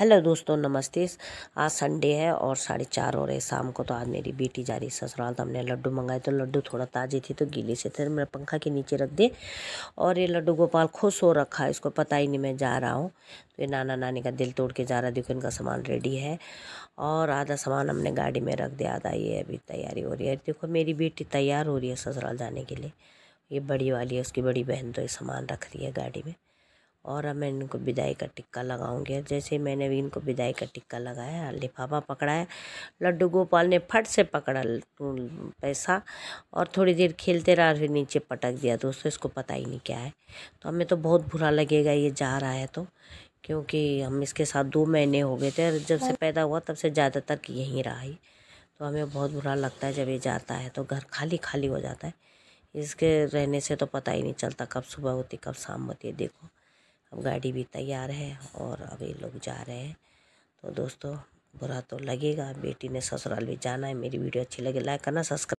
hello दोस्तों नमस्ते आज संडे है और साढ़े चार हो रहे शाम को तो आज मेरी बेटी जा रही ससुराल तो हमने लड्डू मंगाए तो लड्डू थोड़ा ताजे थे तो गीले से थे मेरे पंखा के नीचे रख दे और ये लड्डू गोपाल खुश हो रखा है इसको पता ही नहीं मैं जा रहा हूँ तो ये नाना नानी का दिल तोड़ के जा रहा है देखो इनका सामान रेडी है और आधा सामान हमने गाड़ी में रख दिया आधा ये अभी तैयारी हो रही है देखो मेरी बेटी तैयार हो रही है ससुराल जाने के लिए ये बड़ी वाली है उसकी बड़ी बहन तो ये सामान रख रही है गाड़ी में और अब मैं इनको विदाई का टिक्का लगाऊंगी जैसे मैंने भी इनको विदाई का टिक्का लगाया लिफाफा पकड़ा है लड्डू गोपाल ने फट से पकड़ा पैसा और थोड़ी देर खेलते रहा फिर नीचे पटक दिया दोस्तों इसको पता ही नहीं क्या है तो हमें तो बहुत बुरा लगेगा ये जा रहा है तो क्योंकि हम इसके साथ दो महीने हो गए थे जब से पैदा हुआ तब से ज़्यादातर यहीं रहा है तो हमें बहुत बुरा लगता है जब ये जाता है तो घर खाली खाली हो जाता है इसके रहने से तो पता ही नहीं चलता कब सुबह होती कब शाम होती है देखो अब गाड़ी भी तैयार है और अभी लोग जा रहे हैं तो दोस्तों बुरा तो लगेगा बेटी ने ससुराल भी जाना है मेरी वीडियो अच्छी लगे लाइक करना सब्सक्राइब